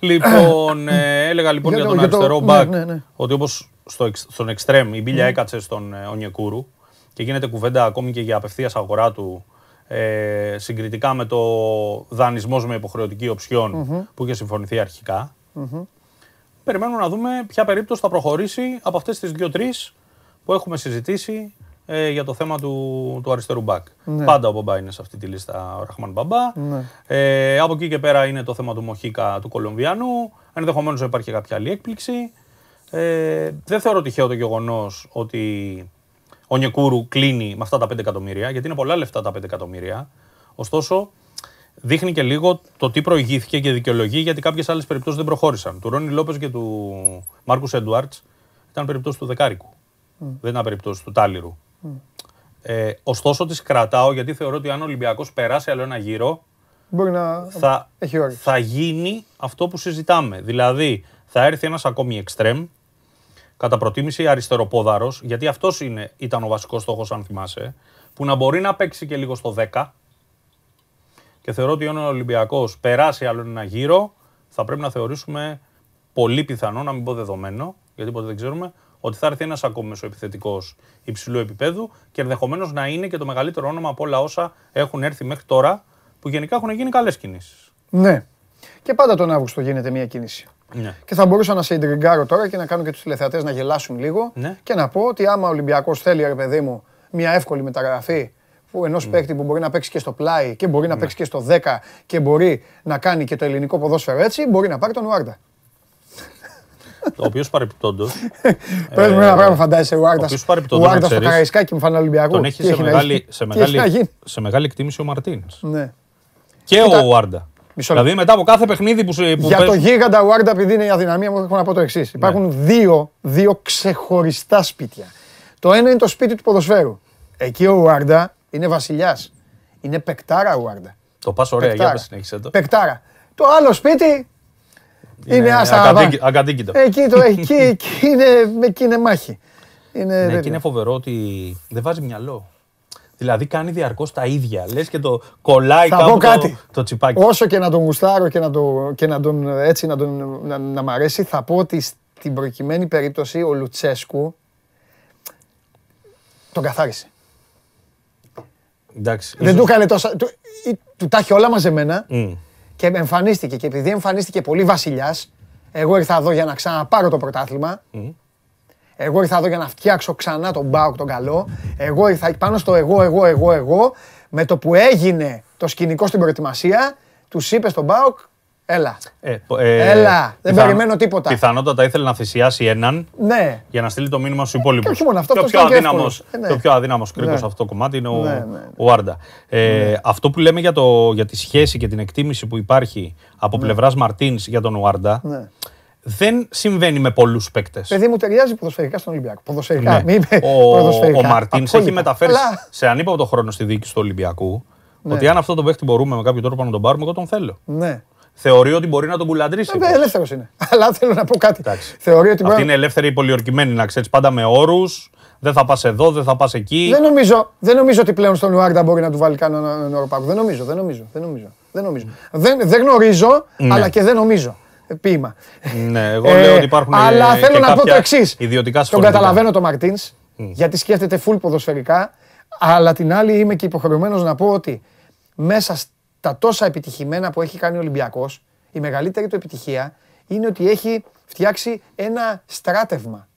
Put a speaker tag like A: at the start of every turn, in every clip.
A: Λοιπόν, ε, έλεγα λοιπόν για, τον αριστερό ναι, μπακ ναι, ναι. ότι όπως στον εξτρέμ η Μπίλια έκατσε στον ε, Ονιεκούρου και γίνεται κουβέντα ακόμη και για απευθείας αγορά του ε, συγκριτικά με το δανεισμός με υποχρεωτική οψιόν που είχε συμφωνηθεί αρχικά. Περιμένουμε να δούμε ποια περίπτωση θα προχωρήσει από αυτές τις δύο-τρει που έχουμε συζητήσει ε, για το θέμα του, του αριστερού μπακ. Ναι. Πάντα ο Μπομπά είναι σε αυτή τη λίστα ο Ραχμάν Μπαμπά. Ναι. Ε, από εκεί και πέρα είναι το θέμα του Μοχίκα του Κολομβιανού. Ενδεχομένως να υπάρχει κάποια άλλη έκπληξη. Ε, δεν θεωρώ τυχαίο το γεγονός ότι ο Νιεκούρου κλείνει με αυτά τα 5 εκατομμύρια, γιατί είναι πολλά λεφτά τα 5 εκατομμύρια. Ωστόσο, δείχνει και λίγο το τι προηγήθηκε και δικαιολογεί γιατί κάποιες άλλες περιπτώσεις δεν προχώρησαν. Του Ρόνι Λόπες και του Μάρκους Έντουαρτ ήταν περιπτώσεις του Δεκάρικου. Mm. Δεν ήταν περιπτώσεις του Τάλιρου. Ε, ωστόσο, τις κρατάω γιατί θεωρώ ότι αν ο Ολυμπιακός περάσει άλλο ένα γύρο.
B: Μπορεί να θα,
A: θα γίνει αυτό που συζητάμε. Δηλαδή, θα έρθει ένας ακόμη εξτρέμ, κατά προτίμηση αριστεροπόδαρος, γιατί αυτός ήταν ο βασικός στόχος, αν θυμάσαι, που να μπορεί να παίξει και λίγο στο 10. Και θεωρώ ότι αν ο Ολυμπιακός περάσει άλλο ένα γύρο, θα πρέπει να θεωρήσουμε πολύ πιθανό, να μην πω δεδομένο, γιατί ποτέ δεν ξέρουμε, ότι θα έρθει ένας ακόμη μεσοεπιθετικός υψηλού επίπεδου και ενδεχομένως να είναι και το μεγαλύτερο όνομα από όλα όσα έχουν έρθει μέχρι τώρα, που γενικά έχουν γίνει καλές κινήσεις.
B: Ναι. Και πάντα τον Αύγουστο γίνεται μια κίνηση. Ναι. Και θα μπορούσα να σε εντριγκάρω τώρα και να κάνω και τους τηλεθεατές να γελάσουν λίγο ναι. και να πω ότι άμα ο Ολυμπιακός θέλει, ρε παιδί μου, μια εύκολη μεταγραφή που ενός mm. Ναι. παίκτη που μπορεί να παίξει και στο πλάι και μπορεί να ναι. παίξει και στο 10 και μπορεί να κάνει και το ελληνικό ποδόσφαιρο έτσι, μπορεί να πάρει τον Ουάρντα
A: ο οποίος παρεπιπτόντως.
B: Πρέπει να ένα ε, πράγμα, φαντάζεσαι. Ο Άρτα ο Άρτα στο Καραϊσκάκι μου φανεί Ολυμπιακό. Τον έχει σε, μεγάλη, σε, μεγάλη,
A: σε μεγάλη εκτίμηση ο Μαρτίν. Ναι. Και ο Άρτα. Δηλαδή μετά από κάθε παιχνίδι που. που Για το
B: γίγαντα ο Άρτα, επειδή είναι η αδυναμία μου, έχω να πω το εξής. Ναι. Υπάρχουν δύο, δύο ξεχωριστά σπίτια. Το ένα είναι το σπίτι του ποδοσφαίρου. Εκεί ο Άρτα είναι βασιλιάς. Είναι πεκτάρα ο Άρτα.
A: Το πας ωραία, για να συνεχίσει εδώ.
B: Πεκτάρα. Το άλλο σπίτι
A: είναι άστα. Εκεί, το, εκεί,
B: εκεί, είναι, εκεί μάχη. Είναι, ναι, είναι
A: φοβερό ότι δεν βάζει μυαλό. Δηλαδή κάνει διαρκώς τα ίδια. Λες και το κολλάει κάπου κάτι. Το, το τσιπάκι. Όσο
B: και να τον γουστάρω και να, το, και να τον έτσι να, τον, να, να μ' αρέσει, θα πω ότι στην προκειμένη περίπτωση ο Λουτσέσκου τον καθάρισε.
A: Εντάξει. Δεν ίσως... του έκανε
B: τόσα. Του, τα έχει όλα μαζεμένα και εμφανίστηκε. Και επειδή εμφανίστηκε πολύ βασιλιάς, εγώ ήρθα εδώ για να ξαναπάρω το πρωτάθλημα. Εγώ ήρθα εδώ για να φτιάξω ξανά τον Μπάουκ τον καλό. Εγώ ήρθα πάνω στο εγώ, εγώ, εγώ, εγώ. Με το που έγινε το σκηνικό στην προετοιμασία, τους είπες στον Μπάουκ, Έλα.
A: Ε, ε, Έλα. Δεν περιμένω τίποτα. Πιθανότατα ήθελε να θυσιάσει έναν ναι. για να στείλει το μήνυμα στους υπόλοιπους. όχι μόνο αυτό. Το πιο αδύναμο ε, ναι. πιο κρίκος ναι. αυτό το κομμάτι είναι ο, ναι, ναι, ναι. ο Άρντα. Ε, ναι. αυτό που λέμε για, το, για τη σχέση και την εκτίμηση που υπάρχει από ναι. πλευράς Μαρτίν για τον Άρντα. Δεν συμβαίνει με πολλούς παίκτες. Παιδί
B: μου ταιριάζει ποδοσφαιρικά στον Ολυμπιακό. Ποδοσφαιρικά. Ναι. Ο, ο Μαρτίν έχει μεταφέρει
A: σε ανύποπτο χρόνο στη διοίκηση του Ολυμπιακού ότι αν αυτό το παίκτη μπορούμε με κάποιο τρόπο να τον πάρουμε, εγώ τον θέλω. Ναι θεωρεί ότι μπορεί να τον κουλαντρήσει. Βέβαια, ε, ελεύθερος είναι.
B: Αλλά θέλω να πω κάτι. Θεωρεί ότι μπορεί... είναι
A: ελεύθερη πολιορκημένη, να ξέρεις πάντα με όρους. Δεν θα πας εδώ, δεν θα πας εκεί. Δεν νομίζω,
B: δεν νομίζω ότι πλέον στον Λουάρντα μπορεί να του βάλει κανέναν οροπάκο. Δεν νομίζω, δεν νομίζω. Δεν, νομίζω. δεν, δεν, γνωρίζω, ναι. αλλά και δεν νομίζω. Ε, ποίημα.
A: Ναι, εγώ λέω ε, ότι υπάρχουν. Αλλά θέλω να πω το εξή. Τον καταλαβαίνω
B: το Μαρτίν, γιατί σκέφτεται φουλ ποδοσφαιρικά. Αλλά την άλλη είμαι και υποχρεωμένος να πω ότι μέσα τα τόσα επιτυχημένα που έχει κάνει ο Ολυμπιακός, η μεγαλύτερη του επιτυχία είναι ότι έχει φτιάξει ένα στράτευμα.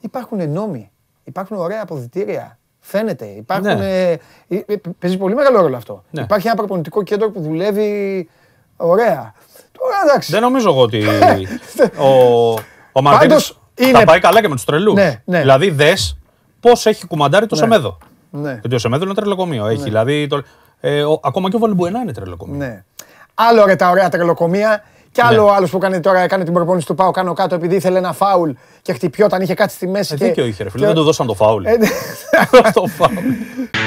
B: Υπάρχουν νόμοι, υπάρχουν ωραία αποδητήρια, φαίνεται. Υπάρχουν, ναι. ε, ε, ε, παίζει πολύ μεγάλο ρόλο αυτό. Ναι. Υπάρχει ένα προπονητικό κέντρο που δουλεύει ωραία.
A: Τώρα εντάξει. Δεν νομίζω εγώ ότι ο, ο είναι... θα πάει καλά και με τους τρελούς. Ναι, δηλαδή δες πώς έχει κουμαντάρει το Σεμέδο. Ναι. Γιατί ο Σεμέδο είναι τρελοκομείο. Έχει, δηλαδή, το... Ε, ακόμα και ο Βαλμπουενά είναι τρελοκομία. Ναι.
B: Άλλο ρε τα ωραία τρελοκομία. και άλλο ναι. άλλος που κάνει τώρα, έκανε την προπόνηση του Πάω κάνω κάτω επειδή ήθελε ένα φάουλ και χτυπιόταν, είχε κάτι στη μέση. Ε, και... Δίκιο είχε, ρε φίλε, και... δεν του
A: δώσαν το φάουλ. Ε, ναι. το φάουλ.